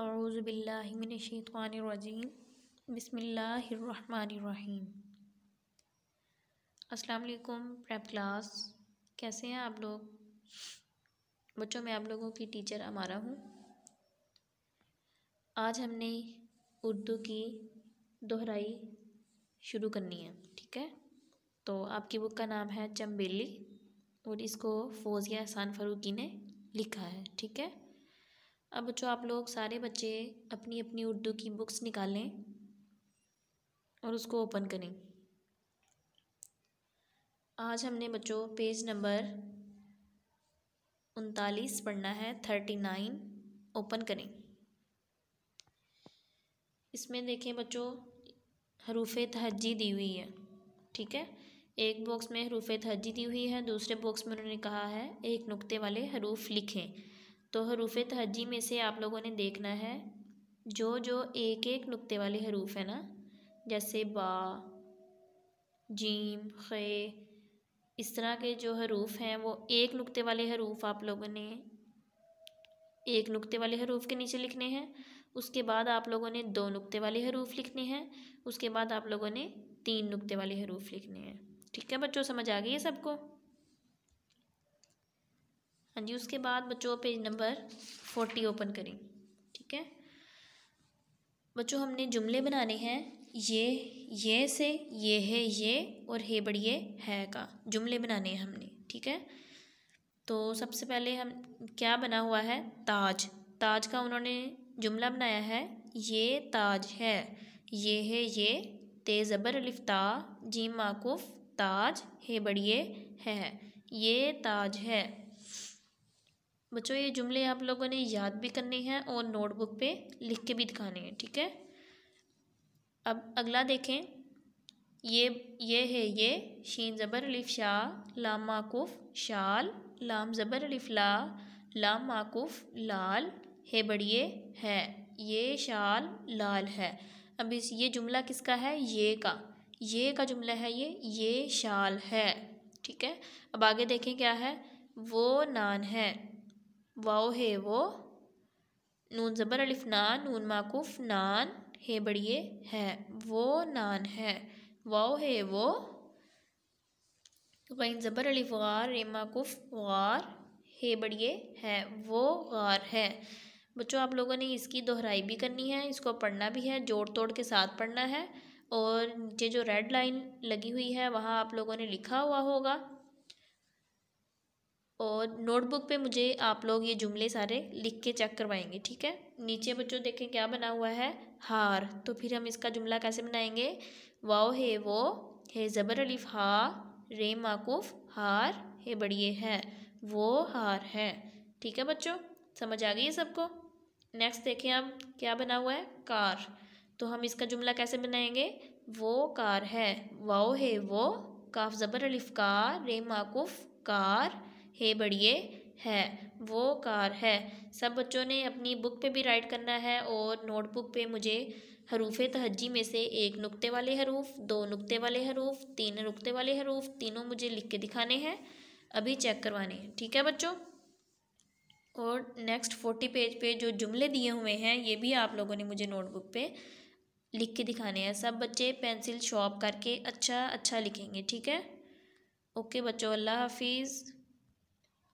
आउज़बिल्लिमिनशैतवानरजीम बसमीम असलकुम prep class कैसे हैं आप लोग बच्चों मैं आप लोगों की टीचर हमारा हूँ आज हमने उर्दू की दोहराई शुरू करनी है ठीक है तो आपकी बुक का नाम है चम्बेली और इसको फौजिया एहसान फरूकी ने लिखा है ठीक है अब जो आप लोग सारे बच्चे अपनी अपनी उर्दू की बुक्स निकालें और उसको ओपन करें आज हमने बच्चों पेज नंबर उनतालीस पढ़ना है थर्टी नाइन ओपन करें इसमें देखें बच्चों हरूफ तहजी दी हुई है ठीक है एक बॉक्स में हरूफ तहजी दी हुई है दूसरे बॉक्स में उन्होंने कहा है एक नुक्ते वाले हरूफ लिखें तो हरूफ तहजी में से आप लोगों ने देखना है जो जो एक एक नुक्ते वाले हरूफ है ना जैसे बा जीम खे इस तरह के जो हरूफ हैं वो एक नुक्ते वाले हरूफ आप लोगों ने एक नुक्ते वाले हरूफ के नीचे लिखने हैं उसके बाद आप लोगों ने दो नुक्ते वाले हरूफ लिखने हैं उसके बाद आप लोगों ने तीन नुक्ते वाले हरूफ लिखने हैं ठीक है बच्चों समझ आ गई है सबको हाँ जी उसके बाद बच्चों पेज नंबर फोर्टी ओपन करें ठीक है बच्चों हमने जुमले बनाने हैं ये ये से ये है ये और हे बड़िए है का जुमले बनाने हैं हमने ठीक है तो सबसे पहले हम क्या बना हुआ है ताज ताज का उन्होंने जुमला बनाया है ये ताज है ये है ये ते ज़बर लिफ्ता जी माकुफ ताज हे बड़िए है ये ताज है बच्चों ये जुमले आप लोगों ने याद भी करने हैं और नोटबुक पे लिख के भी दिखाने हैं ठीक है अब अगला देखें ये ये है ये शीन ज़बर अलिफ शाह लाम माकुफ़ शाल लाम ज़बर अलिफ ला लाम माकुफ़ लाल है बढ़िए है ये शाल लाल है अब इस ये जुमला किसका है ये का ये का जुमला है ये ये शाल है ठीक है अब आगे देखें क्या है वो नान है वाओ है वो नून ज़बर अलिफ नान नून माकूफ नान है बड़िए है वो नान है वाओ है वो गैन तो ज़बर अलिफ गार रे माकूफ गार है बड़िए है वो गार है बच्चों आप लोगों ने इसकी दोहराई भी करनी है इसको पढ़ना भी है जोड़ तोड़ के साथ पढ़ना है और नीचे जो रेड लाइन लगी हुई है वहाँ आप लोगों ने लिखा हुआ होगा और नोटबुक पे मुझे आप लोग ये जुमले सारे लिख के चेक करवाएंगे ठीक है नीचे बच्चों देखें क्या बना हुआ है हार तो फिर हम इसका जुमला कैसे बनाएंगे वाओ हे वो हे ज़बर अलीफ हा रे माकूफ हार हे बढ़िए है वो हार है ठीक है बच्चों समझ आ गई है सबको नेक्स्ट देखें आप क्या बना हुआ है कार तो हम इसका जुमला कैसे बनाएंगे वो कार है वाओ है वो काफ ज़बर अलिफ कार रे माकूफ कार हे बढ़िए है वो कार है सब बच्चों ने अपनी बुक पे भी राइट करना है और नोटबुक पे मुझे हरूफ तहजी में से एक नुक्ते वाले हरूफ दो नुक्ते वाले हरूफ तीन नुक्ते वाले हरूफ तीनों मुझे लिख के दिखाने हैं अभी चेक करवाने हैं ठीक है बच्चों और नेक्स्ट फोर्टी पेज पे जो जुमले दिए हुए हैं ये भी आप लोगों ने मुझे नोटबुक पे लिख के दिखाने हैं सब बच्चे पेंसिल शॉप करके अच्छा अच्छा लिखेंगे ठीक है ओके बच्चों अल्लाह हाफिज़